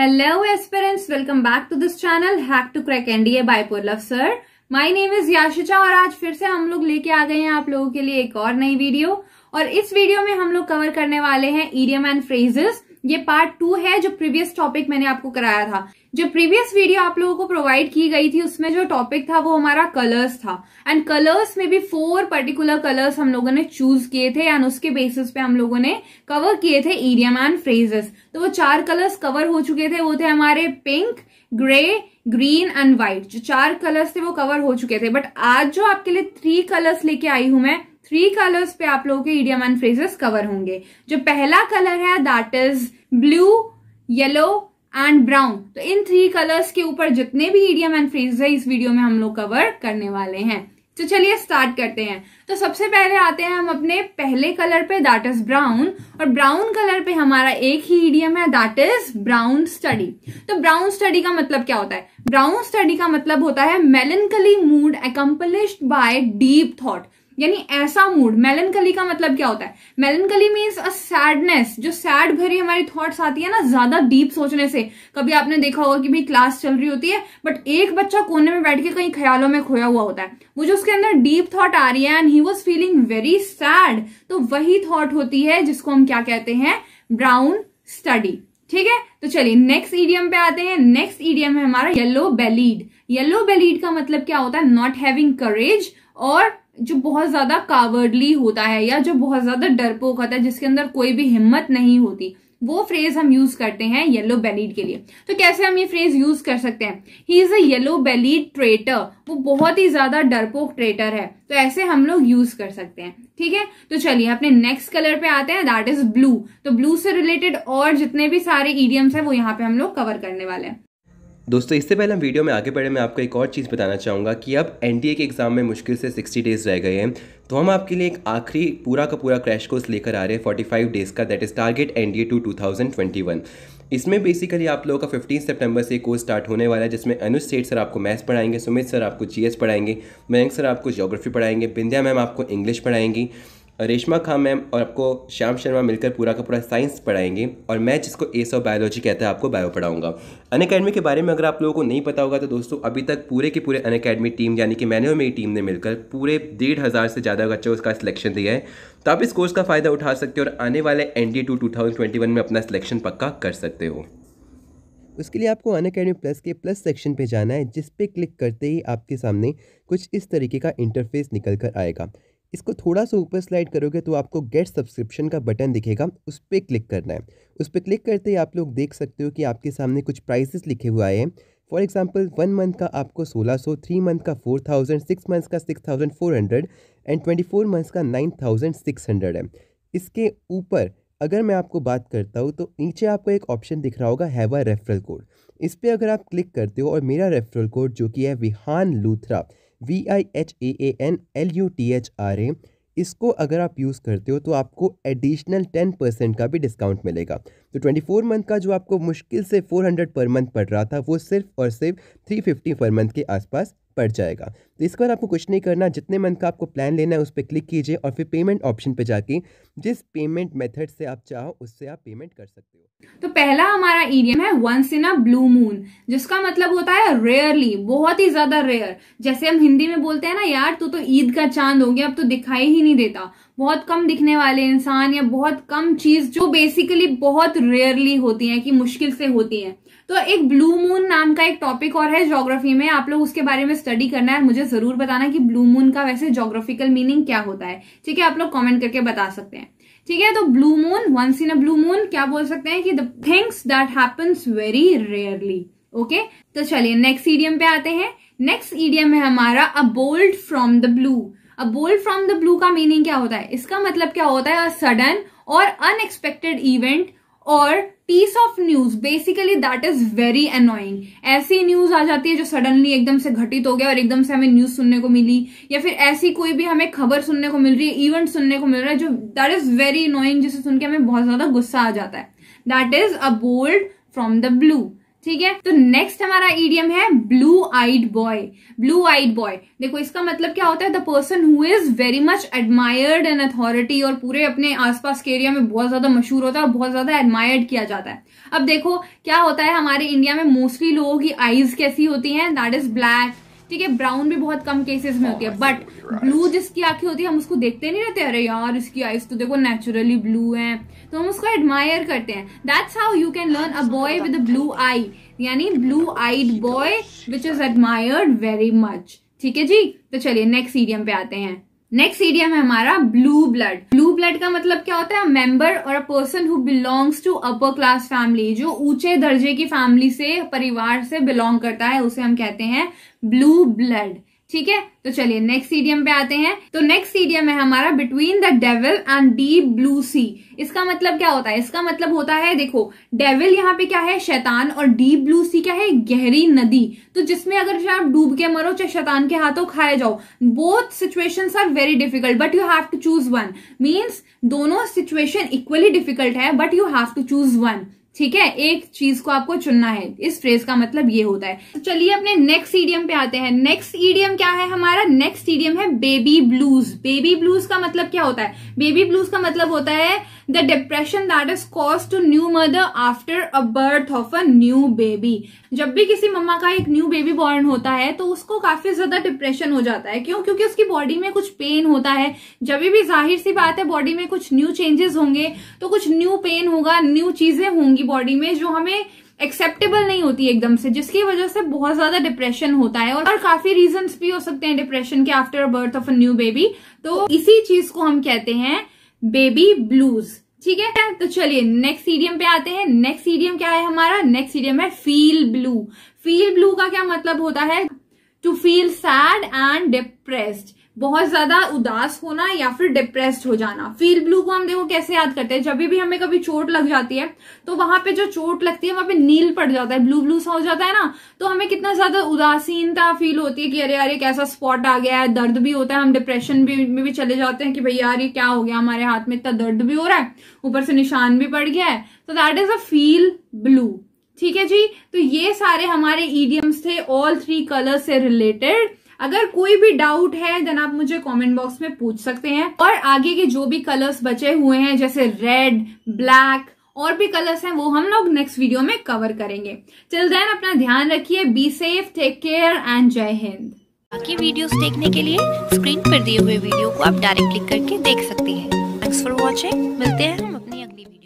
hello aspirants welcome back to this channel hack to crack N D A बायपोलव sir my name is याशिचा और आज फिर से हम लोग लेके आ गए हैं आप लोगों के लिए एक और नई वीडियो और इस वीडियो में हम लोग कवर करने वाले हैं ईडियम एंड फ्रेजेस ये पार्ट टू है जो प्रीवियस टॉपिक मैंने आपको कराया था जो प्रीवियस वीडियो आप लोगों को प्रोवाइड की गई थी उसमें जो टॉपिक था वो हमारा कलर्स था एंड कलर्स में भी फोर पर्टिकुलर कलर्स हम लोगों ने चूज किए थे एंड उसके बेसिस पे हम लोगों ने कवर किए थे ईडियम एंड फ्रेजेस तो वो चार कलर्स कवर हो चुके थे वो थे हमारे pink grey green and white जो चार कलर्स थे वो कवर हो चुके थे बट आज जो आपके लिए थ्री कलर्स लेके आई हूं मैं थ्री कलर्स पे आप लोगों के इडियम एंड फ्रेजेस कवर होंगे जो पहला कलर है that is blue yellow and brown तो इन थ्री कलर्स के ऊपर जितने भी इडियम एंड फ्रेजेस है इस वीडियो में हम लोग कवर करने वाले हैं तो चलिए स्टार्ट करते हैं तो सबसे पहले आते हैं हम अपने पहले कलर पे दैट इज ब्राउन और ब्राउन कलर पे हमारा एक ही इडियम है दैट इज ब्राउन स्टडी तो ब्राउन स्टडी का मतलब क्या होता है ब्राउन स्टडी का मतलब होता है melancholy mood accomplished by deep thought यानी ऐसा मूड मेलनकली का मतलब क्या होता है मेलनकली मीन्स अ सैडनेस जो सैड भरी हमारी थॉट्स आती है ना ज्यादा डीप सोचने से कभी आपने देखा होगा कि भाई क्लास चल रही होती है बट एक बच्चा कोने में बैठ के कहीं ख्यालों में खोया हुआ होता है वो जो उसके अंदर डीप थॉट आ रही है and he was feeling very sad तो वही थॉट होती है जिसको हम क्या कहते हैं ब्राउन स्टडी ठीक है तो चलिए नेक्स्ट ईडियम पे आते हैं नेक्स्ट ईडियम है हमारा येलो बेलीड येलो बेलीड का मतलब क्या होता है नॉट हैविंग करेज और जो बहुत ज्यादा कावर्डली होता है या जो बहुत ज्यादा डरपोक होता है जिसके अंदर कोई भी हिम्मत नहीं होती वो फ्रेज हम यूज करते हैं येलो बेलीड के लिए तो कैसे हम ये फ्रेज यूज कर सकते हैं he is a yellow bellied traitor वो बहुत ही ज्यादा डरपोक ट्रेटर है तो ऐसे हम लोग यूज कर सकते हैं ठीक है तो चलिए अपने नेक्स्ट कलर पे आते हैं दैट इज ब्लू तो ब्लू से रिलेटेड और जितने भी सारे ईडियम्स है वो यहाँ पे हम लोग कवर करने वाले हैं दोस्तों इससे पहले हम वीडियो में आगे बढ़े मैं आपको एक और चीज़ बताना चाहूँगा कि अब एन के एग्ज़ाम में मुश्किल से 60 डेज़ रह गए हैं तो हम आपके लिए एक आखिरी पूरा का पूरा क्रैश कोर्स लेकर आ रहे हैं 45 डेज़ का that is target N D two two इसमें बेसिकली आप लोगों का 15 सितंबर से कोर्स स्टार्ट होने वाला है जिसमें अनुज सेठ सर आपको मैथ्स पढ़ाएंगे सुमित सर आपको जीएस पढ़ाएंगे मयंक सर आपको ज्योग्राफी पढ़ाएंगे बिंदिया मैम आपको इंग्लिश पढ़ाएंगी रेशमा खां मैम और आपको श्याम शर्मा मिलकर पूरा का पूरा साइंस पढ़ाएंगे और मैं जिसको एस ऑफ बायोलॉजी कहता है आपको बायो पढ़ाऊंगा अन अकेडमी के बारे में अगर आप लोगों को नहीं पता होगा तो दोस्तों अभी तक पूरे के पूरे अन अकेडमी टीम यानी कि मैंने और मेरी टीम ने मिलकर पूरे डेढ़ हज़ार से ज़्यादा बच्चों उसका सिलेक्शन दिया है तो आप इस कोर्स का फ़ायदा उठा सकते हो और आने वाले N D two two thousand twenty one में अपना सिलेक्शन पक्का कर सकते हो उसके लिए आपको अन अकेडमी प्लस के प्लस सेक्शन पे जाना है जिस पे क्लिक करते ही आपके सामने कुछ इस तरीके का इंटरफेस निकल कर आएगा इसको थोड़ा सा ऊपर स्लाइड करोगे तो आपको गेट सब्सक्रिप्शन का बटन दिखेगा उस पर क्लिक करना है उस पर क्लिक करते ही आप लोग देख सकते हो कि आपके सामने कुछ प्राइसेस लिखे हुए आए हैं फॉर एग्जाम्पल वन मंथ का आपको सोलह सौ थ्री मंथ का फोर थाउजेंड सिक्स मंथ का six thousand four hundred and twenty four months का नाइन थाउजेंड सिक्स हंड्रेड है इसके ऊपर अगर मैं आपको बात करता हूँ तो नीचे आपको एक ऑप्शन दिख रहा होगा हैवा रेफरल कोड इस पर अगर आप क्लिक करते हो और मेरा रेफरल कोड जो कि है Vihan Luthra V I H A A N L U T H R A इसको अगर आप यूज़ करते हो तो आपको एडिशनल टेन परसेंट का भी डिस्काउंट मिलेगा तो ट्वेंटी फोर मंथ का जो आपको मुश्किल से फोर हंड्रेड पर मंथ पड़ रहा था वो सिर्फ और सिर्फ थ्री फिफ्टी पर मंथ के आसपास पड़ जाएगा तो इसके बाद आपको कुछ नहीं करना जितने मंथ का आपको प्लान लेना है उस पर क्लिक कीजिए और फिर पेमेंट ऑप्शन पे जाके जिस पेमेंट मेथड से आप चाहो उससे आप पेमेंट कर सकते हो तो पहला हमारा इडियम है once in a blue moon जिसका मतलब होता है रेयरली बहुत ही ज्यादा रेयर जैसे हम हिंदी में बोलते हैं ना यार तू तो ईद का चांद हो गया अब तो दिखाई ही नहीं देता बहुत कम दिखने वाले इंसान या बहुत कम चीज जो बेसिकली बहुत रेयरली होती है कि मुश्किल से होती है तो एक ब्लू मून नाम का एक टॉपिक और है ज्योग्राफी में आप लोग उसके बारे में स्टडी करना है मुझे जरूर बताना कि ब्लू मून का वैसे ज्योग्राफिकल मीनिंग क्या होता है ठीक है आप लोग कमेंट करके बता सकते हैं ठीक है तो blue moon once in a blue moon क्या बोल सकते हैं कि the things that happens very rarely okay तो चलिए नेक्स्ट ईडियम पे आते हैं नेक्स्ट ईडियम है हमारा a bolt from the blue a bolt from the blue का मीनिंग क्या होता है इसका मतलब क्या होता है सडन और अनएक्सपेक्टेड इवेंट और piece of news basically that is very annoying ऐसी न्यूज आ जाती है जो सडनली एकदम से घटित हो गया और एकदम से हमें न्यूज सुनने को मिली या फिर ऐसी कोई भी हमें खबर सुनने को मिल रही है इवेंट सुनने को मिल रहा है जो दैट इज वेरी अनोइंग जिसे सुन के हमें बहुत ज्यादा गुस्सा आ जाता है that is a bolt from the blue ठीक है तो नेक्स्ट हमारा ईडियम है blue eyed boy blue eyed boy देखो इसका मतलब क्या होता है the person who is very much admired an authority और पूरे अपने आसपास के एरिया में बहुत ज्यादा मशहूर होता है और बहुत ज्यादा एडमायर्ड किया जाता है अब देखो क्या होता है हमारे इंडिया में मोस्टली लोगों की आईज कैसी होती है दैट इज ब्लैक ठीक है ब्राउन भी बहुत कम केसेस में होती है बट ब्लू जिसकी आंखें होती है हम उसको देखते नहीं रहते अरे यार इसकी आईज तो देखो नेचुरली ब्लू है तो हम उसको एडमायर करते हैं that's how you can learn a boy with blue eye यानी blue eyed boy which is admired very much ठीक है जी तो चलिए नेक्स्ट सीरियम पे आते हैं नेक्स्ट एडियम है हमारा ब्लू ब्लड ब्लू ब्लड का मतलब क्या होता है मेंबर और a person who belongs to upper class family जो ऊंचे दर्जे की फैमिली से परिवार से बिलोंग करता है उसे हम कहते हैं ब्लू ब्लड ठीक है तो चलिए नेक्स्ट सीडियम पे आते हैं तो नेक्स्ट सीडियम है हमारा between the devil and deep blue sea इसका मतलब क्या होता है इसका मतलब होता है देखो डेविल यहाँ पे क्या है शैतान और डीप ब्लू सी क्या है गहरी नदी तो जिसमें अगर आप डूब के मरो चाहे शैतान के हाथों खाए जाओ both situation are very difficult but you have to choose one means दोनों सिचुएशन इक्वली डिफिकल्ट है but you have to choose one ठीक है एक चीज को आपको चुनना है इस फ्रेज का मतलब ये होता है तो चलिए अपने नेक्स्ट ईडियम पे आते हैं नेक्स्ट ईडियम क्या है हमारा नेक्स्ट ईडियम है बेबी ब्लूज बेबी ब्लूज का मतलब क्या होता है बेबी ब्लूज का मतलब होता है the depression that is cause to new mother after a birth of a new baby जब भी किसी मम्मा का एक न्यू बेबी बॉर्न होता है तो उसको काफी ज्यादा डिप्रेशन हो जाता है क्यों क्योंकि उसकी बॉडी में कुछ पेन होता है जब भी जाहिर सी बात है बॉडी में कुछ न्यू चेंजेस होंगे तो कुछ न्यू पेन होगा न्यू चीजें होंगी उनकी बॉडी में जो हमें एक्सेप्टेबल नहीं होती एकदम से जिसकी वजह से बहुत ज्यादा डिप्रेशन होता है और, काफी रीजन भी हो सकते हैं डिप्रेशन के after birth of a new baby तो इसी चीज को हम कहते हैं बेबी ब्लूज ठीक है तो चलिए नेक्स्ट सीडियम पे आते हैं नेक्स्ट सीडियम क्या है हमारा नेक्स्ट सीडियम है फील ब्लू फील ब्लू का क्या मतलब होता है to feel sad and depressed बहुत ज्यादा उदास होना या फिर डिप्रेस्ड हो जाना फील ब्लू को हम देखो कैसे याद करते हैं जब भी हमें कभी चोट लग जाती है तो वहां पे जो चोट लगती है वहां पे नील पड़ जाता है ब्लू ब्लू सा हो जाता है ना तो हमें कितना ज्यादा उदासीनता फील होती है कि अरे यार ये कैसा स्पॉट आ गया है दर्द भी होता है हम डिप्रेशन भी में भी चले जाते हैं कि भाई यार ये क्या हो गया हमारे हाथ में इतना दर्द भी हो रहा है ऊपर से निशान भी पड़ गया है तो that is a feel blue ठीक है जी तो ये सारे हमारे ईडियम्स थे ऑल थ्री कलर से रिलेटेड अगर कोई भी डाउट है देन आप मुझे कमेंट बॉक्स में पूछ सकते हैं और आगे के जो भी कलर्स बचे हुए हैं जैसे रेड ब्लैक और भी कलर्स हैं वो हम लोग नेक्स्ट वीडियो में कवर करेंगे चल देन अपना ध्यान रखिए be safe take care and Jai Hind बाकी वीडियोस देखने के लिए स्क्रीन पर दिए हुए वीडियो को आप डायरेक्ट क्लिक करके देख सकती हैं थैंक्स फॉर वॉचिंग मिलते हैं हम अपनी अगली वीडियो